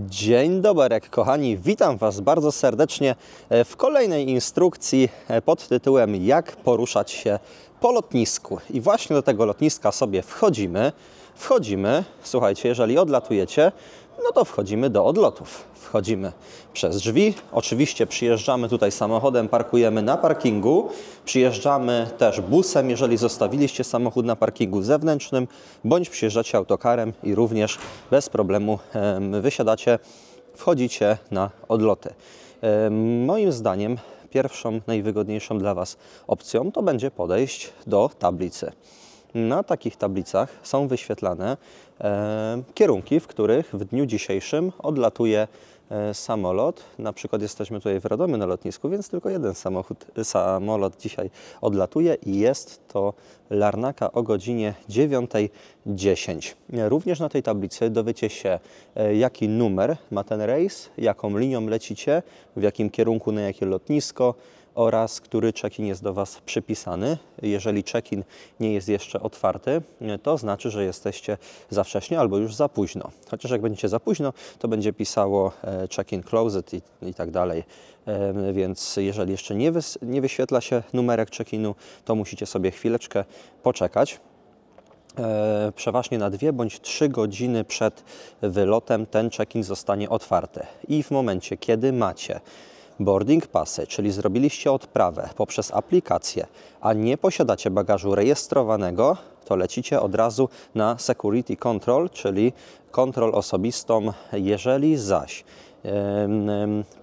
Dzień dobry, kochani, witam Was bardzo serdecznie e, w kolejnej instrukcji e, pod tytułem Jak poruszać się po lotnisku. I właśnie do tego lotniska sobie wchodzimy. Wchodzimy, słuchajcie, jeżeli odlatujecie, no to wchodzimy do odlotów. Wchodzimy przez drzwi, oczywiście przyjeżdżamy tutaj samochodem, parkujemy na parkingu, przyjeżdżamy też busem, jeżeli zostawiliście samochód na parkingu zewnętrznym, bądź przyjeżdżacie autokarem i również bez problemu wysiadacie, wchodzicie na odloty. Moim zdaniem pierwszą, najwygodniejszą dla Was opcją to będzie podejść do tablicy. Na takich tablicach są wyświetlane e, kierunki, w których w dniu dzisiejszym odlatuje e, samolot. Na przykład jesteśmy tutaj w Radomiu na lotnisku, więc tylko jeden samochód, samolot dzisiaj odlatuje i jest to Larnaka o godzinie 9.10. Również na tej tablicy dowiecie się, e, jaki numer ma ten rejs, jaką linią lecicie, w jakim kierunku, na jakie lotnisko, oraz który check-in jest do Was przypisany. Jeżeli check-in nie jest jeszcze otwarty, to znaczy, że jesteście za wcześnie albo już za późno. Chociaż jak będziecie za późno, to będzie pisało e, check-in closed i, i tak dalej. Więc jeżeli jeszcze nie, wys, nie wyświetla się numerek check-inu, to musicie sobie chwileczkę poczekać. E, przeważnie na dwie bądź trzy godziny przed wylotem ten check-in zostanie otwarty. I w momencie, kiedy macie boarding pasy, czyli zrobiliście odprawę poprzez aplikację, a nie posiadacie bagażu rejestrowanego, to lecicie od razu na security control, czyli kontrol osobistą. Jeżeli zaś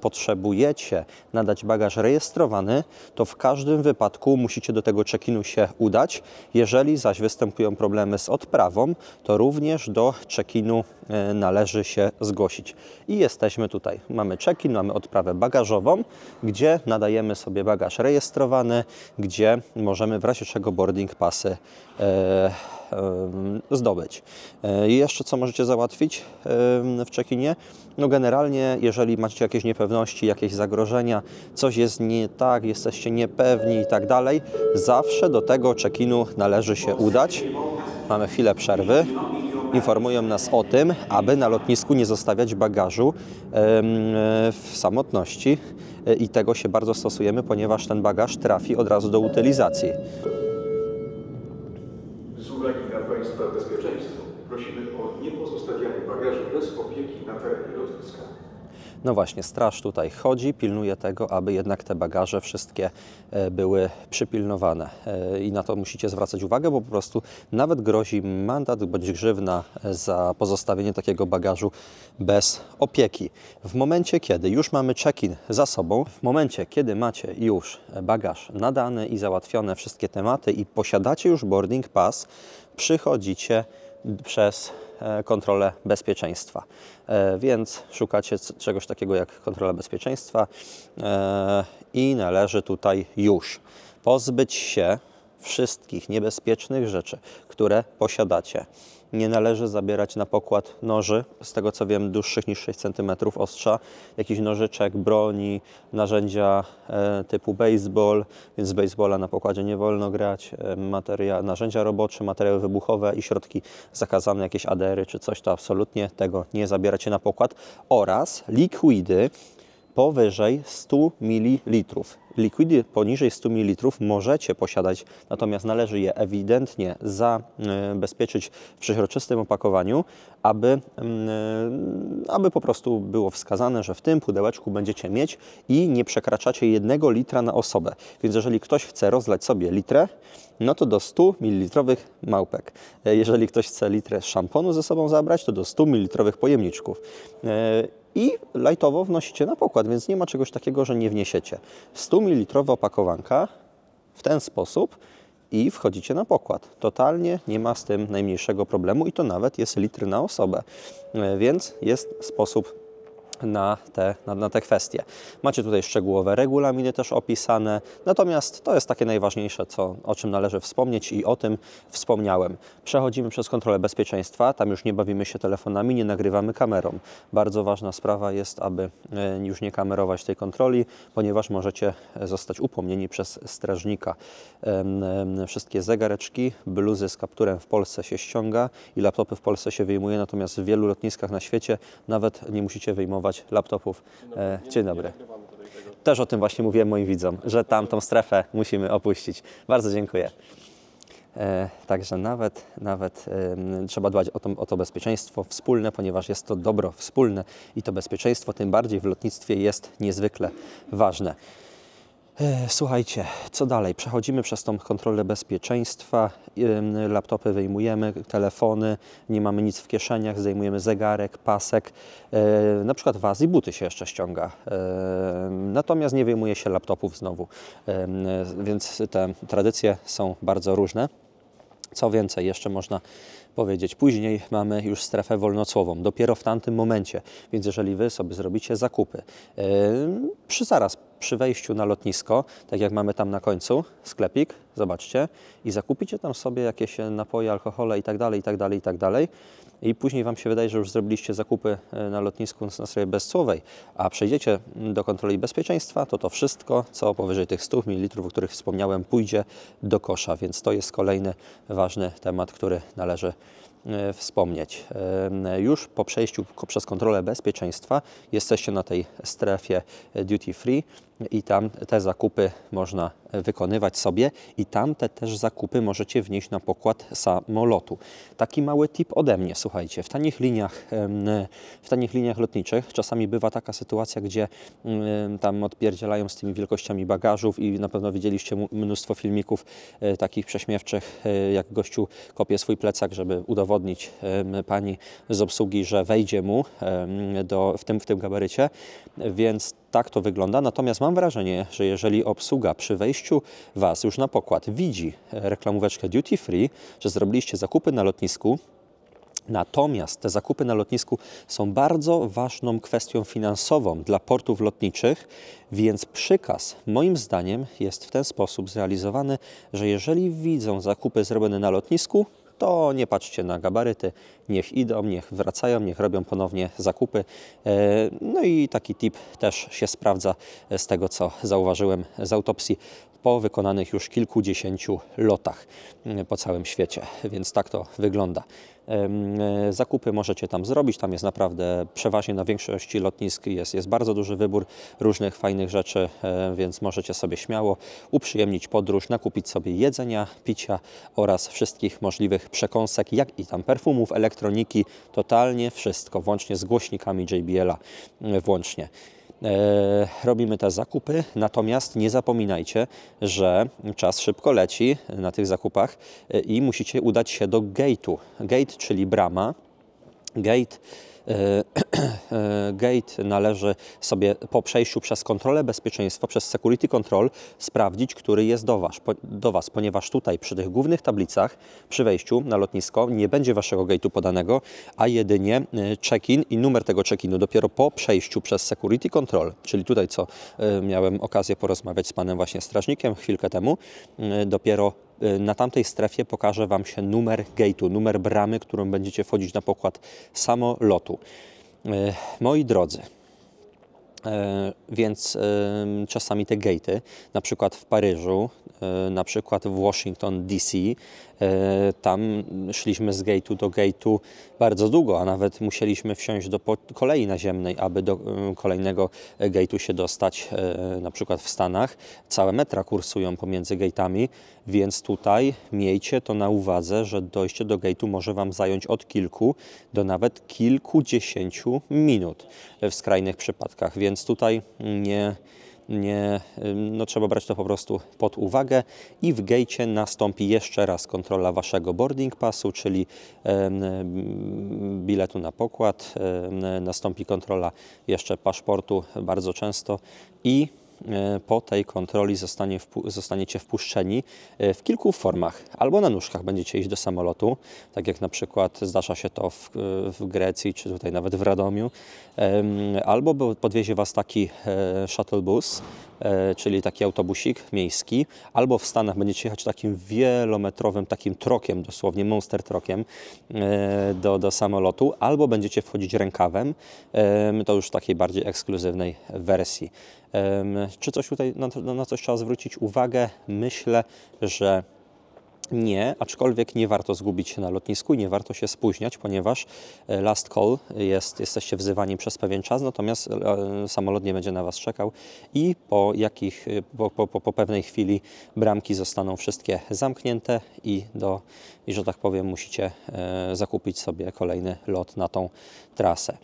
potrzebujecie nadać bagaż rejestrowany, to w każdym wypadku musicie do tego check-inu się udać. Jeżeli zaś występują problemy z odprawą, to również do check-inu e, należy się zgłosić. I jesteśmy tutaj. Mamy check-in, mamy odprawę bagażową, gdzie nadajemy sobie bagaż rejestrowany, gdzie możemy w razie czego boarding pasy yy, zdobyć. E, jeszcze co możecie załatwić w czekinie? No generalnie, jeżeli macie jakieś niepewności, jakieś zagrożenia, coś jest nie tak, jesteście niepewni i tak dalej, zawsze do tego czekinu należy się udać. Mamy chwilę przerwy informują nas o tym, aby na lotnisku nie zostawiać bagażu w samotności e, i tego się bardzo stosujemy, ponieważ ten bagaż trafi od razu do utylizacji. No właśnie, straż tutaj chodzi, pilnuje tego, aby jednak te bagaże wszystkie e, były przypilnowane. E, I na to musicie zwracać uwagę, bo po prostu nawet grozi mandat bądź grzywna e, za pozostawienie takiego bagażu bez opieki. W momencie, kiedy już mamy check-in za sobą, w momencie, kiedy macie już bagaż nadany i załatwione wszystkie tematy i posiadacie już boarding pass, przychodzicie przez E, kontrolę bezpieczeństwa. E, więc szukacie czegoś takiego jak kontrola bezpieczeństwa e, i należy tutaj już pozbyć się wszystkich niebezpiecznych rzeczy, które posiadacie. Nie należy zabierać na pokład noży, z tego co wiem dłuższych niż 6 cm ostrza, jakichś nożyczek, broni, narzędzia e, typu baseball, więc z baseballa na pokładzie nie wolno grać, e, materia, narzędzia robocze, materiały wybuchowe i środki zakazane, jakieś adery czy coś, to absolutnie tego nie zabieracie na pokład oraz likwidy, powyżej 100 ml. Likwidy poniżej 100 ml możecie posiadać, natomiast należy je ewidentnie zabezpieczyć w przeźroczystym opakowaniu, aby, mm, aby po prostu było wskazane, że w tym pudełeczku będziecie mieć i nie przekraczacie 1 litra na osobę. Więc jeżeli ktoś chce rozlać sobie litrę, no to do 100 ml małpek. E, jeżeli ktoś chce litrę szamponu ze sobą zabrać, to do 100 ml pojemniczków e, i lightowo wnosicie na pokład, więc nie ma czegoś takiego, że nie wniesiecie. 100 ml opakowanka w ten sposób i wchodzicie na pokład. Totalnie nie ma z tym najmniejszego problemu i to nawet jest litr na osobę, e, więc jest sposób na te, na, na, te kwestie. Macie tutaj szczegółowe regulaminy też opisane, natomiast to jest takie najważniejsze, co, o czym należy wspomnieć i o tym wspomniałem. Przechodzimy przez kontrolę bezpieczeństwa, tam już nie bawimy się telefonami, nie nagrywamy kamerą. Bardzo ważna sprawa jest, aby e, już nie kamerować tej kontroli, ponieważ możecie e, zostać upomnieni przez strażnika. Wszystkie zegareczki, bluzy z kapturem w Polsce się ściąga i laptopy w Polsce się wyjmuje, natomiast w wielu lotniskach na świecie nawet nie musicie wyjmować laptopów. No e, dzień dobry. Też o tym właśnie mówiłem moim widzom, że tamtą strefę musimy opuścić. Bardzo dziękuję. E, także nawet, nawet trzeba dbać o to, o to, bezpieczeństwo wspólne, ponieważ jest to dobro wspólne i to bezpieczeństwo tym bardziej w lotnictwie jest niezwykle ważne. E, słuchajcie, co dalej? Przechodzimy przez tą kontrolę bezpieczeństwa, laptopy wyjmujemy, telefony, nie mamy nic w kieszeniach, zdejmujemy zegarek, pasek, e, na przykład w Azji buty się jeszcze ściąga, e, natomiast nie wyjmuje się laptopów znowu, więc te tradycje są bardzo różne. Co więcej, jeszcze można powiedzieć. Później mamy już strefę wolnocłową, dopiero w tamtym momencie. Więc jeżeli Wy sobie zrobicie zakupy, yy, przy zaraz przy wejściu na lotnisko, tak jak mamy tam na końcu, sklepik, zobaczcie, i zakupicie tam sobie jakieś napoje, alkohole i tak dalej, i tak dalej, i tak dalej. I później Wam się wydaje, że już zrobiliście zakupy yy, na lotnisku na strefie bezcłowej, a przejdziecie do kontroli bezpieczeństwa, to to wszystko, co powyżej tych 100 ml, o których wspomniałem, pójdzie do kosza, więc to jest kolejny ważny temat, który należy E, wspomnieć. E, już po przejściu przez kontrolę bezpieczeństwa jesteście na tej strefie e, duty free i tam te zakupy można wykonywać sobie i tamte też zakupy możecie wnieść na pokład samolotu. Taki mały tip ode mnie, słuchajcie, w tanich liniach, w tanich liniach lotniczych czasami bywa taka sytuacja, gdzie tam odpierdzielają z tymi wielkościami bagażów i na pewno widzieliście mnóstwo filmików e, takich prześmiewczych, e, jak gościu kopie swój plecak, żeby udowodnić pani z obsługi, że wejdzie mu do, w, tym, w tym gabarycie, więc tak to wygląda. Natomiast mam wrażenie, że jeżeli obsługa przy wejściu Was już na pokład widzi e, reklamóweczkę duty free, że zrobiliście zakupy na lotnisku, Natomiast te zakupy na lotnisku są bardzo ważną kwestią finansową dla portów lotniczych, więc przykaz moim zdaniem jest w ten sposób zrealizowany, że jeżeli widzą zakupy zrobione na lotnisku, to nie patrzcie na gabaryty, niech idą, niech wracają, niech robią ponownie zakupy. E, no i taki tip też się sprawdza e, z tego, co zauważyłem z autopsji po wykonanych już kilkudziesięciu lotach mm, po całym świecie, więc tak to wygląda. E, zakupy możecie tam zrobić, tam jest naprawdę przeważnie na większości lotnisk jest, jest bardzo duży wybór różnych fajnych rzeczy, e, więc możecie sobie śmiało uprzyjemnić podróż, nakupić sobie jedzenia, picia oraz wszystkich możliwych przekąsek, jak i tam perfumów, elektroniki, totalnie wszystko, włącznie z głośnikami JBL-a, włącznie. E, robimy te zakupy. Natomiast nie zapominajcie, że czas szybko leci na tych zakupach e, i musicie udać się do gate'u. Gate, czyli brama. Gate E, e, gate należy sobie po przejściu przez kontrolę bezpieczeństwa, przez security control sprawdzić, który jest do was, do was ponieważ tutaj przy tych głównych tablicach przy wejściu na lotnisko nie będzie waszego gate'u podanego, a jedynie e, check-in i numer tego check-inu dopiero po przejściu przez security control, czyli tutaj co miałem okazję porozmawiać z panem właśnie strażnikiem chwilkę temu, dopiero na tamtej strefie pokaże Wam się numer gate'u, numer bramy, którą będziecie wchodzić na pokład samolotu. E, moi drodzy, e, więc e, czasami te gatey, na przykład w Paryżu, na przykład w Washington DC, E, tam szliśmy z gate'u do gate'u bardzo długo, a nawet musieliśmy wsiąść do kolei naziemnej, aby do e, kolejnego gate'u się dostać, e, na przykład w Stanach. Całe metra kursują pomiędzy gate'ami, więc tutaj miejcie to na uwadze, że dojście do gate'u może Wam zająć od kilku do nawet kilkudziesięciu minut w skrajnych przypadkach, więc tutaj nie nie, no, trzeba brać to po prostu pod uwagę i w gatecie nastąpi jeszcze raz kontrola Waszego boarding passu, czyli biletu na pokład, nastąpi kontrola jeszcze paszportu bardzo często i E, po tej kontroli zostanie wpu zostaniecie wpuszczeni e, w kilku formach. Albo na nóżkach będziecie iść do samolotu, tak jak na przykład zdarza się to w, w Grecji, czy tutaj nawet w Radomiu. Albo podwiezie Was taki e, shuttle bus, E, czyli taki autobusik miejski, albo w Stanach będziecie jechać takim wielometrowym, takim trokiem, dosłownie monster trokiem e, do, do samolotu, albo będziecie wchodzić rękawem, to już w takiej bardziej ekskluzywnej wersji. Czy coś tutaj, na, na coś trzeba zwrócić uwagę? Myślę, że nie, aczkolwiek nie warto zgubić się na lotnisku i nie warto się spóźniać, ponieważ e, last call jest, jesteście wzywani przez pewien czas, natomiast e, samolot nie będzie na Was czekał i po, jakich, e, po, po, po pewnej chwili bramki zostaną wszystkie zamknięte i, do, i że tak powiem, musicie zakupić sobie kolejny lot na tą trasę.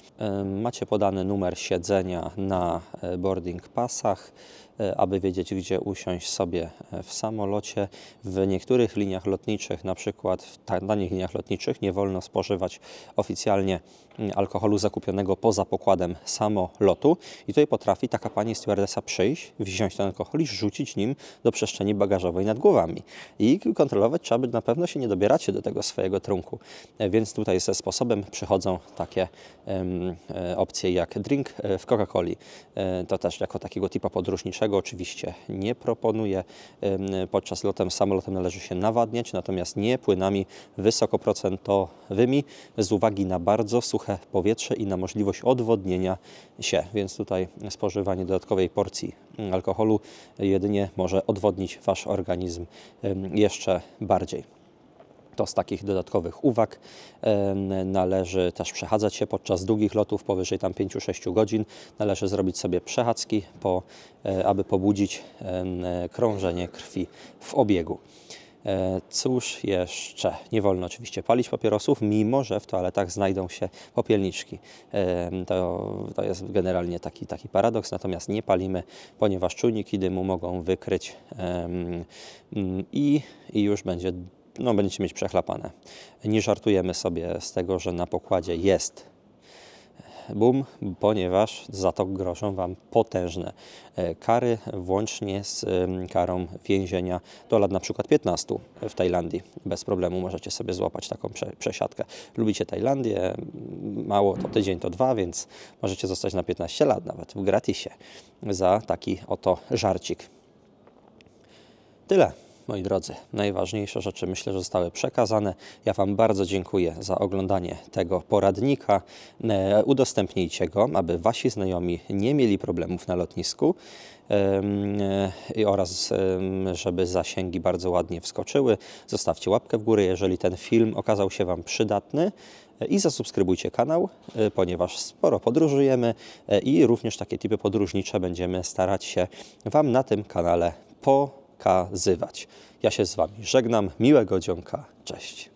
Macie podany numer siedzenia na boarding pasach, aby wiedzieć, gdzie usiąść sobie w samolocie. W niektórych liniach liniach lotniczych, na przykład w tanich liniach lotniczych nie wolno spożywać oficjalnie alkoholu zakupionego poza pokładem samolotu. I tutaj potrafi taka pani stewardesa przyjść, wziąć ten alkohol i rzucić nim do przestrzeni bagażowej nad głowami. I kontrolować trzeba by na pewno się nie dobieracie do tego swojego trunku. E, więc tutaj ze sposobem przychodzą takie um, opcje jak drink e, w Coca-Coli. To też jako takiego typa podróżniczego oczywiście nie proponuję. Podczas lotem samolotem należy się nawadniać, natomiast nie płynami wysokoprocentowymi z uwagi na bardzo suchy suche powietrze i na możliwość odwodnienia się, więc tutaj spożywanie dodatkowej porcji mm, alkoholu jedynie może odwodnić Wasz organizm jeszcze bardziej. To z takich dodatkowych uwag należy też przechadzać się podczas długich lotów powyżej tam 5-6 godzin. Należy zrobić sobie przechadzki, po, e, aby pobudzić krążenie krwi w obiegu. E, cóż jeszcze? Nie wolno oczywiście palić papierosów, mimo że w toaletach znajdą się popielniczki. E, to, to jest generalnie taki, taki paradoks, natomiast nie palimy, ponieważ czujniki dymu mogą wykryć i, i już będzie no, będziecie mieć przechlapane. Nie żartujemy sobie z tego, że na pokładzie jest boom, ponieważ za to grożą Wam potężne e, kary, włącznie z karą więzienia do lat na przykład 15 w Tajlandii. Bez problemu możecie sobie złapać taką prze przesiadkę. Lubicie Tajlandię, mm, mało to tydzień, to dwa, więc możecie zostać na 15 lat nawet w gratisie za taki oto żarcik. Tyle moi drodzy, najważniejsze rzeczy myślę, że zostały przekazane. Ja Wam bardzo dziękuję za oglądanie tego poradnika. E, udostępnijcie go, aby Wasi znajomi nie mieli problemów na lotnisku e, oraz żeby zasięgi bardzo ładnie wskoczyły. Zostawcie łapkę w górę, jeżeli ten film okazał się Wam przydatny e, i zasubskrybujcie kanał, ponieważ sporo podróżujemy i również takie typy podróżnicze będziemy starać się Wam na tym kanale po przekazywać. Ja się z Wami żegnam, miłego dzionka, cześć.